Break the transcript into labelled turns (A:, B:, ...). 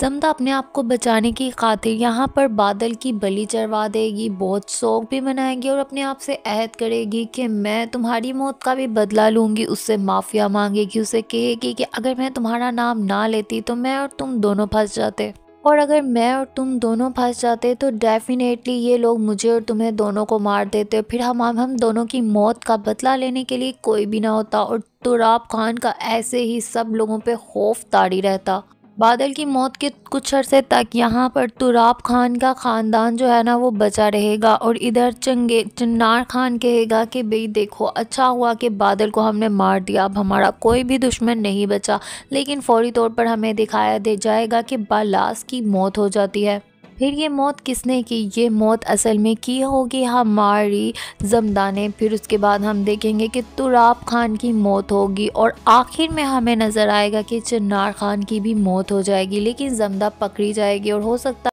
A: समदा अपने आप को बचाने की खातिर यहाँ पर बादल की बलि चढ़वा देगी बहुत शौक भी मनाएगी और अपने आप से अहद करेगी कि मैं तुम्हारी मौत का भी बदला लूँगी उससे माफ़िया मांगेगी उसे कहेगी कि अगर मैं तुम्हारा नाम ना लेती तो मैं और तुम दोनों फंस जाते और अगर मैं और तुम दोनों फंस जाते तो डेफिनेटली ये लोग मुझे और तुम्हें दोनों को मार देते फिर हम हम दोनों की मौत का बदला लेने के लिए कोई भी ना होता और तुराब खान का ऐसे ही सब लोगों पे खौफ तारी रहता बादल की मौत के कुछ अरसे तक यहाँ पर तुराब खान का ख़ानदान जो है ना वो बचा रहेगा और इधर चंगे चन्नार खान कहेगा कि भाई देखो अच्छा हुआ कि बादल को हमने मार दिया अब हमारा कोई भी दुश्मन नहीं बचा लेकिन फौरी तौर पर हमें दिखाया दे जाएगा कि बालास की मौत हो जाती है फिर ये मौत किसने की ये मौत असल में की होगी हमारी जमदा ने फिर उसके बाद हम देखेंगे कि तुराब खान की मौत होगी और आखिर में हमें नज़र आएगा कि चन्नार खान की भी मौत हो जाएगी लेकिन जमदा पकड़ी जाएगी और हो सकता